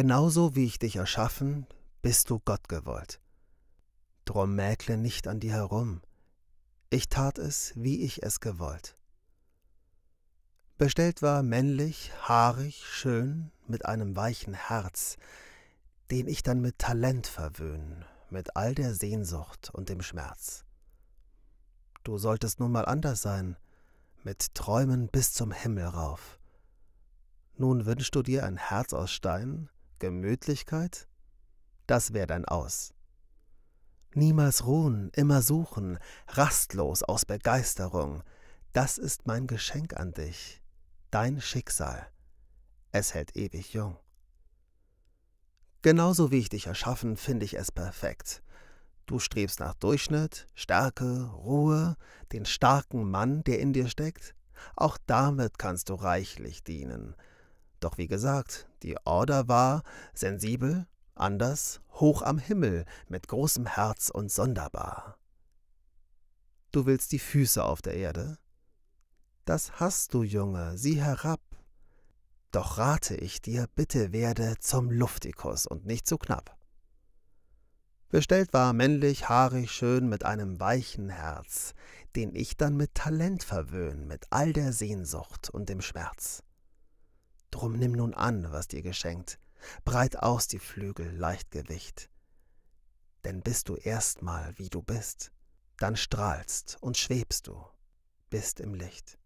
Genauso wie ich dich erschaffen, bist du Gott gewollt. Drum mäkle nicht an dir herum. Ich tat es, wie ich es gewollt. Bestellt war männlich, haarig, schön, mit einem weichen Herz, den ich dann mit Talent verwöhn, mit all der Sehnsucht und dem Schmerz. Du solltest nun mal anders sein, mit Träumen bis zum Himmel rauf. Nun wünschst du dir ein Herz aus Stein, Gemütlichkeit? Das wäre dein Aus. Niemals ruhen, immer suchen, rastlos aus Begeisterung. Das ist mein Geschenk an dich, dein Schicksal. Es hält ewig jung. Genauso wie ich dich erschaffen, finde ich es perfekt. Du strebst nach Durchschnitt, Stärke, Ruhe, den starken Mann, der in dir steckt. Auch damit kannst du reichlich dienen. Doch wie gesagt, die Order war sensibel, anders, hoch am Himmel, mit großem Herz und sonderbar. Du willst die Füße auf der Erde? Das hast du, Junge, sieh herab. Doch rate ich dir, bitte werde zum Luftikus und nicht zu knapp. Bestellt war männlich, haarig, schön, mit einem weichen Herz, den ich dann mit Talent verwöhn, mit all der Sehnsucht und dem Schmerz. Drum nimm nun an, was dir geschenkt, breit aus die Flügel, Leichtgewicht. Denn bist du erstmal, wie du bist, dann strahlst und schwebst du, bist im Licht.